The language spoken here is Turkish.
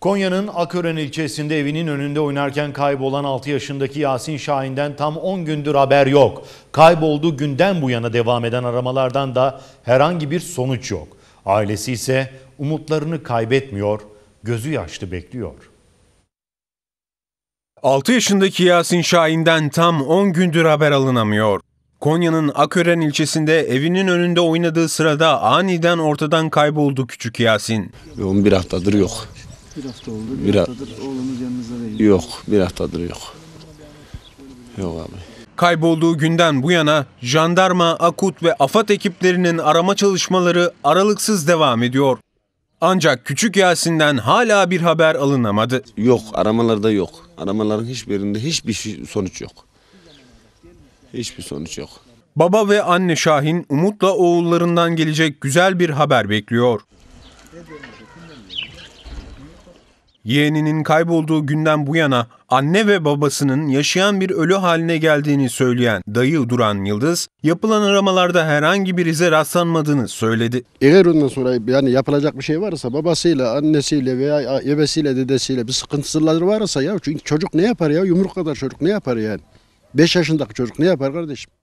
Konya'nın Akören ilçesinde evinin önünde oynarken kaybolan 6 yaşındaki Yasin Şahin'den tam 10 gündür haber yok. Kaybolduğu günden bu yana devam eden aramalardan da herhangi bir sonuç yok. Ailesi ise umutlarını kaybetmiyor, gözü yaşlı bekliyor. 6 yaşındaki Yasin Şahin'den tam 10 gündür haber alınamıyor. Konya'nın Akören ilçesinde evinin önünde oynadığı sırada aniden ortadan kayboldu küçük Yasin. 11 haftadır yok. Bir hafta oldu. Bir, bir haftadır ha oğlumuz yanınızda değil. Yok, bir haftadır yok. Yok abi. Kaybolduğu günden bu yana jandarma, AKUT ve afat ekiplerinin arama çalışmaları aralıksız devam ediyor. Ancak Küçük Yasin'den hala bir haber alınamadı. Yok, aramalarda yok. Aramaların hiçbirinde hiçbir şey, sonuç yok. Hiçbir sonuç yok. Baba ve anne Şahin umutla oğullarından gelecek güzel bir haber bekliyor. Yeğeninin kaybolduğu günden bu yana anne ve babasının yaşayan bir ölü haline geldiğini söyleyen dayı Duran Yıldız, yapılan aramalarda herhangi bir ize rastlanmadığını söyledi. Eğer ondan sonra yani yapılacak bir şey varsa babasıyla, annesiyle veya ebesiyle, dedesiyle bir sıkıntıları varsa ya çünkü çocuk ne yapar ya yumruk kadar çocuk ne yapar yani? 5 yaşındaki çocuk ne yapar kardeşim?